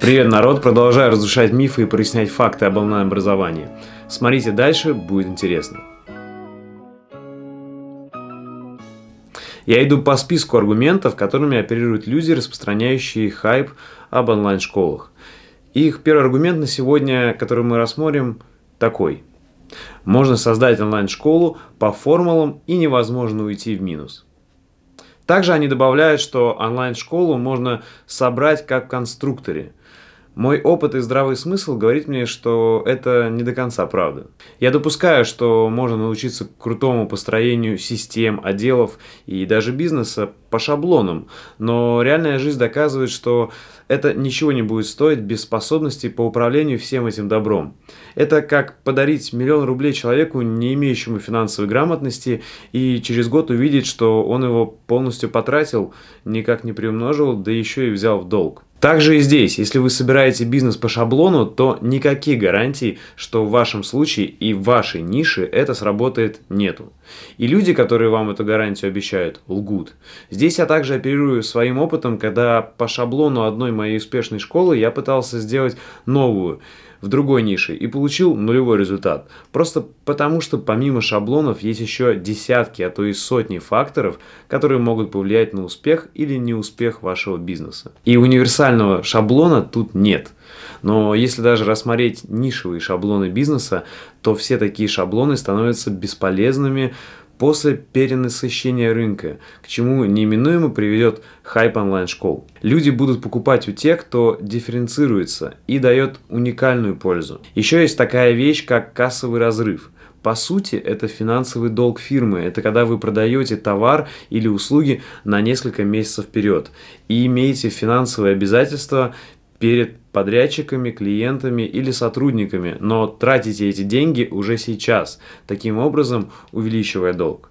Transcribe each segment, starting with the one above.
Привет, народ! Продолжаю разрушать мифы и прояснять факты об онлайн-образовании. Смотрите дальше, будет интересно. Я иду по списку аргументов, которыми оперируют люди, распространяющие хайп об онлайн-школах. Их первый аргумент на сегодня, который мы рассмотрим, такой. Можно создать онлайн-школу по формулам и невозможно уйти в минус. Также они добавляют, что онлайн-школу можно собрать как в конструкторе – мой опыт и здравый смысл говорит мне, что это не до конца правда. Я допускаю, что можно научиться крутому построению систем, отделов и даже бизнеса по шаблонам, но реальная жизнь доказывает, что это ничего не будет стоить без способностей по управлению всем этим добром. Это как подарить миллион рублей человеку, не имеющему финансовой грамотности, и через год увидеть, что он его полностью потратил, никак не приумножил, да еще и взял в долг. Также и здесь, если вы собираете бизнес по шаблону, то никаких гарантий, что в вашем случае и в вашей нише это сработает, нету. И люди, которые вам эту гарантию обещают, лгут. Здесь я также оперирую своим опытом, когда по шаблону одной моей успешной школы я пытался сделать новую – в другой нише и получил нулевой результат. Просто потому, что помимо шаблонов есть еще десятки, а то и сотни факторов, которые могут повлиять на успех или неуспех вашего бизнеса. И универсального шаблона тут нет. Но если даже рассмотреть нишевые шаблоны бизнеса, то все такие шаблоны становятся бесполезными после перенасыщения рынка, к чему неименуемо приведет хайп онлайн-школ. Люди будут покупать у тех, кто дифференцируется и дает уникальную пользу. Еще есть такая вещь, как кассовый разрыв. По сути, это финансовый долг фирмы. Это когда вы продаете товар или услуги на несколько месяцев вперед и имеете финансовые обязательства перед подрядчиками, клиентами или сотрудниками, но тратите эти деньги уже сейчас, таким образом увеличивая долг.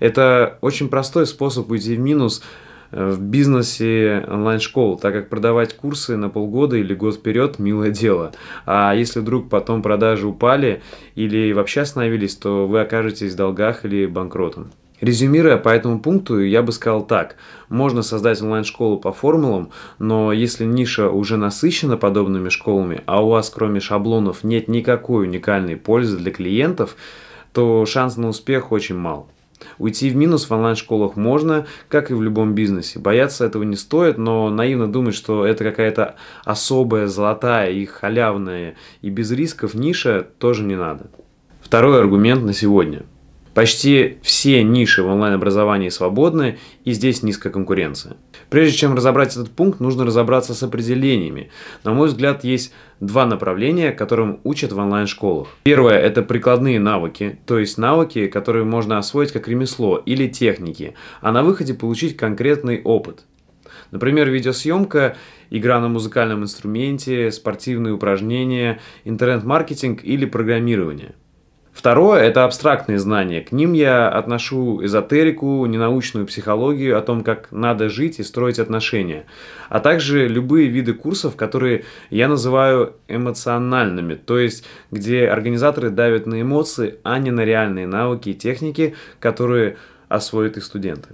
Это очень простой способ уйти в минус э, в бизнесе онлайн-школ, так как продавать курсы на полгода или год вперед – милое дело. А если вдруг потом продажи упали или вообще остановились, то вы окажетесь в долгах или банкротом. Резюмируя по этому пункту, я бы сказал так. Можно создать онлайн-школу по формулам, но если ниша уже насыщена подобными школами, а у вас кроме шаблонов нет никакой уникальной пользы для клиентов, то шанс на успех очень мал. Уйти в минус в онлайн-школах можно, как и в любом бизнесе. Бояться этого не стоит, но наивно думать, что это какая-то особая, золотая и халявная, и без рисков ниша тоже не надо. Второй аргумент на сегодня – Почти все ниши в онлайн-образовании свободны, и здесь низкая конкуренция. Прежде чем разобрать этот пункт, нужно разобраться с определениями. На мой взгляд, есть два направления, которым учат в онлайн-школах. Первое – это прикладные навыки, то есть навыки, которые можно освоить как ремесло или техники, а на выходе получить конкретный опыт. Например, видеосъемка, игра на музыкальном инструменте, спортивные упражнения, интернет-маркетинг или программирование – Второе – это абстрактные знания. К ним я отношу эзотерику, ненаучную психологию о том, как надо жить и строить отношения, а также любые виды курсов, которые я называю эмоциональными, то есть где организаторы давят на эмоции, а не на реальные навыки и техники, которые освоят их студенты.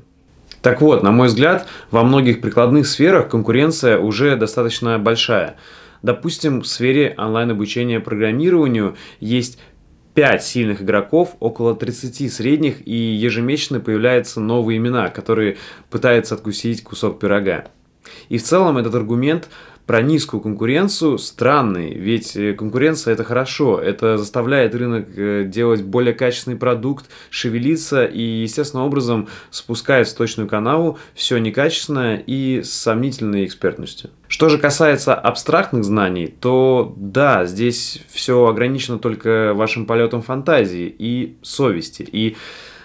Так вот, на мой взгляд, во многих прикладных сферах конкуренция уже достаточно большая. Допустим, в сфере онлайн-обучения программированию есть 5 сильных игроков, около 30 средних, и ежемесячно появляются новые имена, которые пытаются откусить кусок пирога. И в целом этот аргумент про низкую конкуренцию странный, ведь э, конкуренция это хорошо, это заставляет рынок э, делать более качественный продукт, шевелиться и естественным образом спускает в точную канаву все некачественное и с сомнительной экспертностью. Что же касается абстрактных знаний, то да, здесь все ограничено только вашим полетом фантазии и совести. И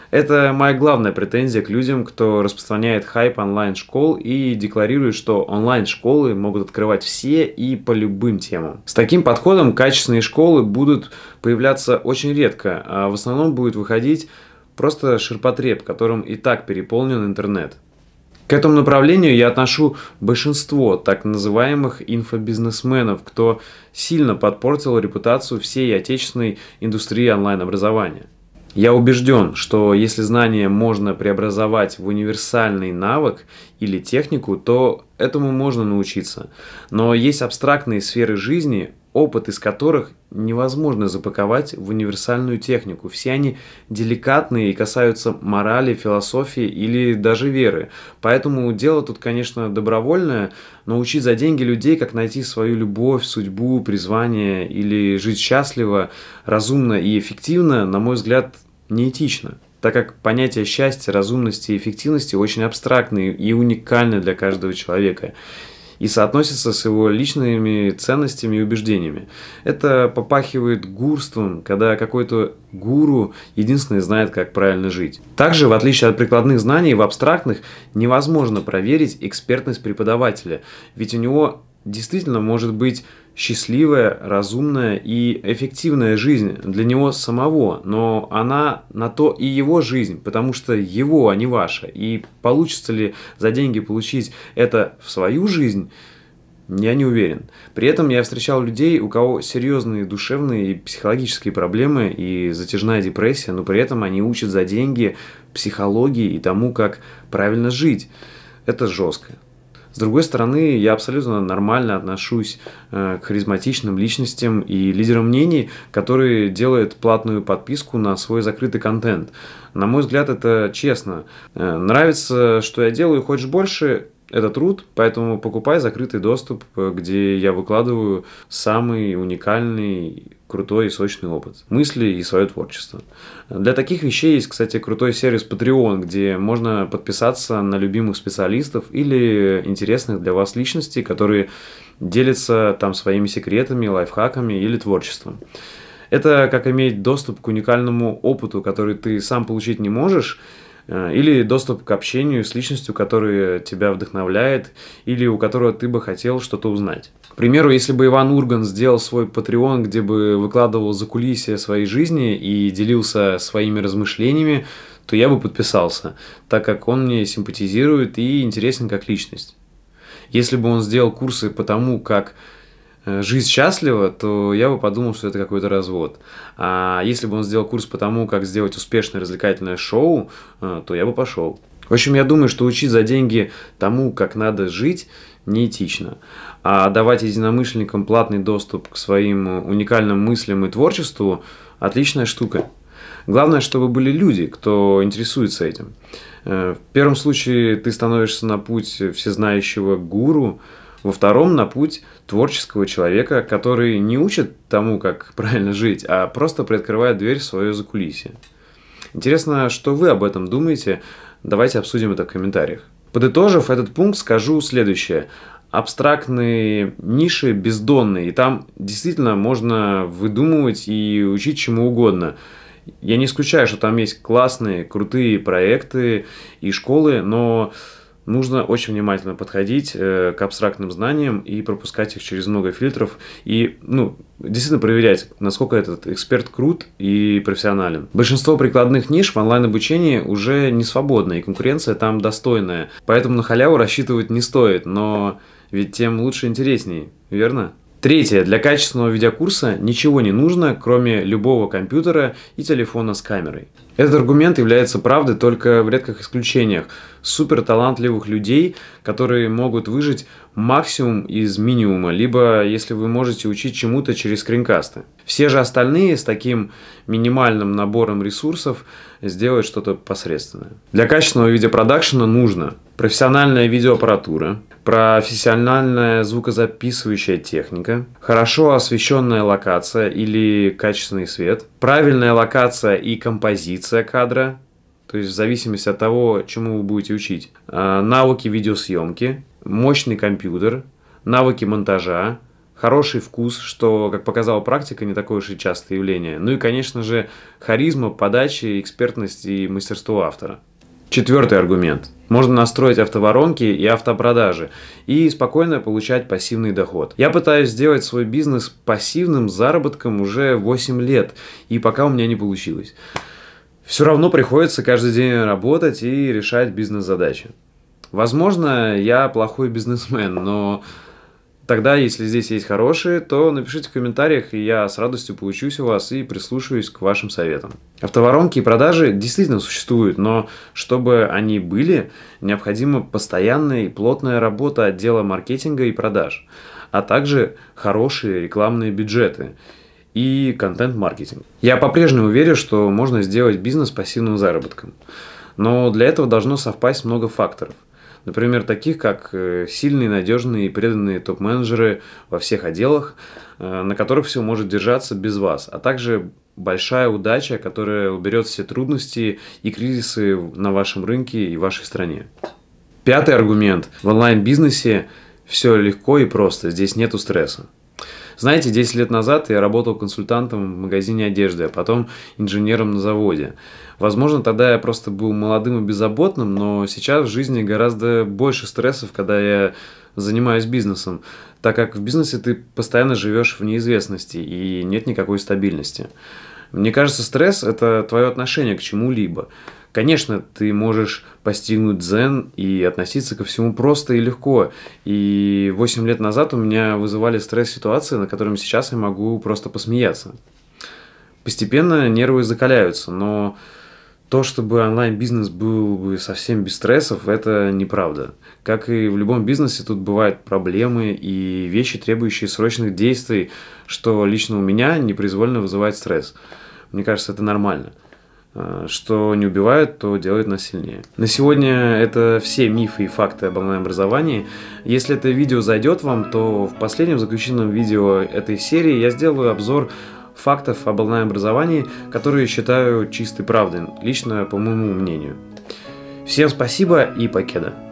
это моя главная претензия к людям, кто распространяет хайп онлайн-школ и декларирует, что онлайн-школы могут открывать все и по любым темам. С таким подходом качественные школы будут появляться очень редко, а в основном будет выходить просто ширпотреб, которым и так переполнен интернет. К этому направлению я отношу большинство так называемых инфобизнесменов, кто сильно подпортил репутацию всей отечественной индустрии онлайн-образования. Я убежден, что если знание можно преобразовать в универсальный навык или технику, то этому можно научиться. Но есть абстрактные сферы жизни, опыт из которых невозможно запаковать в универсальную технику. Все они деликатные и касаются морали, философии или даже веры. Поэтому дело тут, конечно, добровольное, но учить за деньги людей, как найти свою любовь, судьбу, призвание или жить счастливо, разумно и эффективно, на мой взгляд, неэтично, так как понятия счастья, разумности и эффективности очень абстрактны и уникальны для каждого человека и соотносится с его личными ценностями и убеждениями. Это попахивает гурством, когда какой-то гуру единственный знает, как правильно жить. Также, в отличие от прикладных знаний, в абстрактных невозможно проверить экспертность преподавателя, ведь у него действительно может быть счастливая, разумная и эффективная жизнь для него самого, но она на то и его жизнь, потому что его, а не ваша. И получится ли за деньги получить это в свою жизнь, я не уверен. При этом я встречал людей, у кого серьезные душевные и психологические проблемы и затяжная депрессия, но при этом они учат за деньги психологии и тому, как правильно жить. Это жестко. С другой стороны, я абсолютно нормально отношусь э, к харизматичным личностям и лидерам мнений, которые делают платную подписку на свой закрытый контент. На мой взгляд, это честно. Э, нравится, что я делаю, хочешь больше, это труд, поэтому покупай закрытый доступ, э, где я выкладываю самый уникальный крутой и сочный опыт, мысли и свое творчество. Для таких вещей есть, кстати, крутой сервис Patreon, где можно подписаться на любимых специалистов или интересных для вас личностей, которые делятся там своими секретами, лайфхаками или творчеством. Это как иметь доступ к уникальному опыту, который ты сам получить не можешь, Э, или доступ к общению с личностью, которая тебя вдохновляет, или у которого ты бы хотел что-то узнать. К примеру, если бы Иван Урган сделал свой Patreon, где бы выкладывал закулисье своей жизни и делился своими размышлениями, то я бы подписался, так как он мне симпатизирует и интересен как личность. Если бы он сделал курсы по тому, как Э, жизнь счастлива, то я бы подумал, что это какой-то развод. А если бы он сделал курс по тому, как сделать успешное развлекательное шоу, э, то я бы пошел. В общем, я думаю, что учить за деньги тому, как надо жить, неэтично. А давать единомышленникам платный доступ к своим уникальным мыслям и творчеству – отличная штука. Главное, чтобы были люди, кто интересуется этим. Э, в первом случае ты становишься на путь всезнающего гуру, во втором – на путь – творческого человека, который не учит тому, как правильно жить, а просто приоткрывает дверь в свое закулисье. Интересно, что вы об этом думаете? Давайте обсудим это в комментариях. Подытожив этот пункт, скажу следующее. Абстрактные ниши бездонные, и там действительно можно выдумывать и учить чему угодно. Я не исключаю, что там есть классные, крутые проекты и школы, но нужно очень внимательно подходить э, к абстрактным знаниям и пропускать их через много фильтров и, ну, действительно проверять, насколько этот эксперт крут и профессионален. Большинство прикладных ниш в онлайн-обучении уже не свободно, и конкуренция там достойная. Поэтому на халяву рассчитывать не стоит, но ведь тем лучше и интереснее, верно? Третье. Для качественного видеокурса ничего не нужно, кроме любого компьютера и телефона с камерой. Этот аргумент является правдой только в редких исключениях. Супер талантливых людей, которые могут выжить максимум из минимума, либо если вы можете учить чему-то через скринкасты. Все же остальные с таким минимальным набором ресурсов сделают что-то посредственное. Для качественного видеопродакшена нужно профессиональная видеоаппаратура, профессиональная звукозаписывающая техника, хорошо освещенная локация или качественный свет, правильная локация и композиция кадра, то есть в зависимости от того, чему вы будете учить, а, навыки видеосъемки, мощный компьютер, навыки монтажа, хороший вкус, что, как показала практика, не такое уж и частое явление. Ну и, конечно же, харизма, подача, экспертность и мастерство автора. Четвертый аргумент. Можно настроить автоворонки и автопродажи и спокойно получать пассивный доход. Я пытаюсь сделать свой бизнес пассивным заработком уже 8 лет, и пока у меня не получилось. Все равно приходится каждый день работать и решать бизнес-задачи. Возможно, я плохой бизнесмен, но Тогда, если здесь есть хорошие, то напишите в комментариях, и я с радостью поучусь у вас и прислушаюсь к вашим советам. Автоворонки и продажи действительно существуют, но чтобы они были, необходима постоянная и плотная работа отдела маркетинга и продаж, а также хорошие рекламные бюджеты и контент-маркетинг. Я по-прежнему верю, что можно сделать бизнес пассивным заработком. Но для этого должно совпасть много факторов. Например, таких как э, сильные, надежные и преданные топ-менеджеры во всех отделах, э, на которых все может держаться без вас, а также большая удача, которая уберет все трудности и кризисы на вашем рынке и вашей стране. Пятый аргумент. В онлайн-бизнесе все легко и просто, здесь нету стресса. Знаете, 10 лет назад я работал консультантом в магазине одежды, а потом инженером на заводе. Возможно, тогда я просто был молодым и беззаботным, но сейчас в жизни гораздо больше стрессов, когда я занимаюсь бизнесом, так как в бизнесе ты постоянно живешь в неизвестности и нет никакой стабильности. Мне кажется, стресс – это твое отношение к чему-либо. Конечно, ты можешь постигнуть дзен и относиться ко всему просто и легко. И 8 лет назад у меня вызывали стресс ситуации, на котором сейчас я могу просто посмеяться. Постепенно нервы закаляются, но то, чтобы онлайн-бизнес был бы совсем без стрессов, это неправда. Как и в любом бизнесе, тут бывают проблемы и вещи, требующие срочных действий, что лично у меня непроизвольно вызывает стресс. Мне кажется, это нормально. А, что не убивает, то делает нас сильнее. На сегодня это все мифы и факты об онлайн-образовании. Если это видео зайдет вам, то в последнем заключенном видео этой серии я сделаю обзор фактов об онлайн-образовании, которые считаю чистой правдой, лично по моему мнению. Всем спасибо и покеда!